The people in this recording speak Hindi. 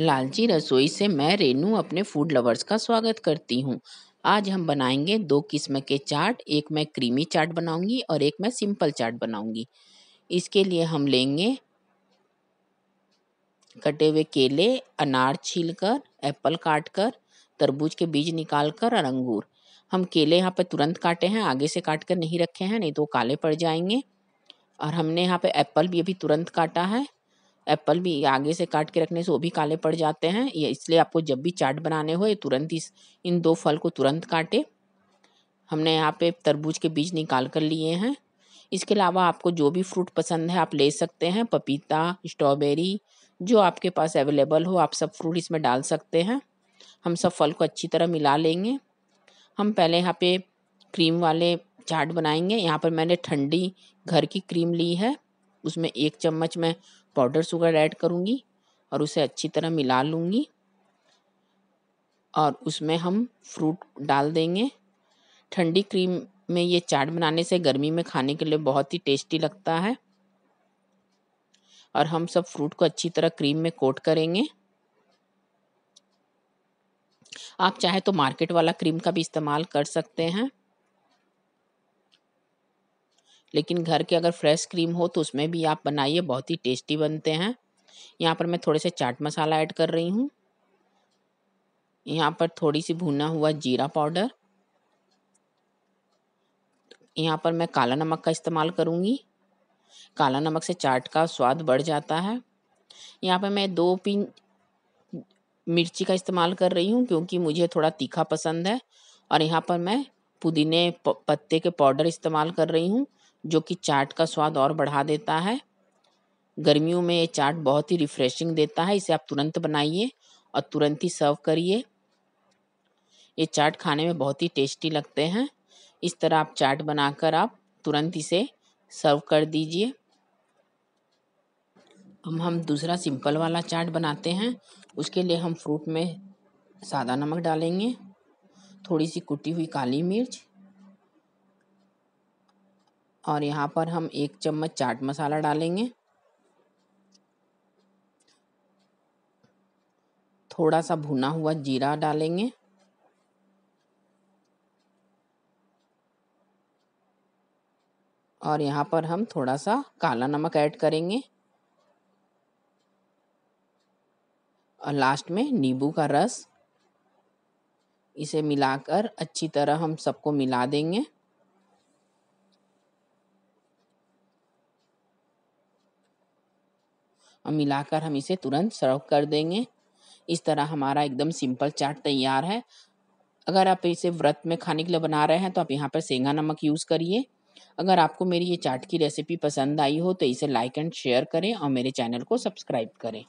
लालची रसोई से मैं रेनू अपने फूड लवर्स का स्वागत करती हूँ आज हम बनाएंगे दो किस्म के चाट एक मैं क्रीमी चाट बनाऊंगी और एक मैं सिंपल चाट बनाऊंगी इसके लिए हम लेंगे कटे हुए केले अनार छीलकर एप्पल काटकर तरबूज के बीज निकाल कर और अंगूर हम केले यहाँ पर तुरंत काटे हैं आगे से काट कर नहीं रखे हैं नहीं तो काले पड़ जाएंगे और हमने यहाँ पे एप्पल भी अभी तुरंत काटा है एप्पल भी आगे से काट के रखने से वो भी काले पड़ जाते हैं ये इसलिए आपको जब भी चाट बनाने हो ये तुरंत इस इन दो फल को तुरंत काटे हमने यहाँ पे तरबूज के बीज निकाल कर लिए हैं इसके अलावा आपको जो भी फ्रूट पसंद है आप ले सकते हैं पपीता स्ट्रॉबेरी जो आपके पास अवेलेबल हो आप सब फ्रूट इसमें डाल सकते हैं हम सब फल को अच्छी तरह मिला लेंगे हम पहले यहाँ पे क्रीम वाले चाट बनाएंगे यहाँ पर मैंने ठंडी घर की क्रीम ली है उसमें एक चम्मच में पाउडर शुगर ऐड करूँगी और उसे अच्छी तरह मिला लूँगी और उसमें हम फ्रूट डाल देंगे ठंडी क्रीम में ये चाट बनाने से गर्मी में खाने के लिए बहुत ही टेस्टी लगता है और हम सब फ्रूट को अच्छी तरह क्रीम में कोट करेंगे आप चाहे तो मार्केट वाला क्रीम का भी इस्तेमाल कर सकते हैं लेकिन घर के अगर फ्रेश क्रीम हो तो उसमें भी आप बनाइए बहुत ही टेस्टी बनते हैं यहाँ पर मैं थोड़े से चाट मसाला ऐड कर रही हूँ यहाँ पर थोड़ी सी भुना हुआ जीरा पाउडर यहाँ पर मैं काला नमक का इस्तेमाल करूँगी काला नमक से चाट का स्वाद बढ़ जाता है यहाँ पर मैं दो पिन मिर्ची का इस्तेमाल कर रही हूँ क्योंकि मुझे थोड़ा तीखा पसंद है और यहाँ पर मैं पुदीने पत्ते के पाउडर इस्तेमाल कर रही हूँ जो कि चाट का स्वाद और बढ़ा देता है गर्मियों में ये चाट बहुत ही रिफ्रेशिंग देता है इसे आप तुरंत बनाइए और तुरंत ही सर्व करिए ये चाट खाने में बहुत ही टेस्टी लगते हैं इस तरह आप चाट बनाकर आप तुरंत इसे सर्व कर दीजिए हम हम दूसरा सिंपल वाला चाट बनाते हैं उसके लिए हम फ्रूट में सादा नमक डालेंगे थोड़ी सी कुटी हुई काली मिर्च और यहाँ पर हम एक चम्मच चाट मसाला डालेंगे थोड़ा सा भुना हुआ जीरा डालेंगे और यहाँ पर हम थोड़ा सा काला नमक ऐड करेंगे और लास्ट में नींबू का रस इसे मिलाकर अच्छी तरह हम सबको मिला देंगे और मिलाकर हम इसे तुरंत सर्व कर देंगे इस तरह हमारा एकदम सिंपल चाट तैयार है अगर आप इसे व्रत में खाने के लिए बना रहे हैं तो आप यहाँ पर सेंगा नमक यूज़ करिए अगर आपको मेरी ये चाट की रेसिपी पसंद आई हो तो इसे लाइक एंड शेयर करें और मेरे चैनल को सब्सक्राइब करें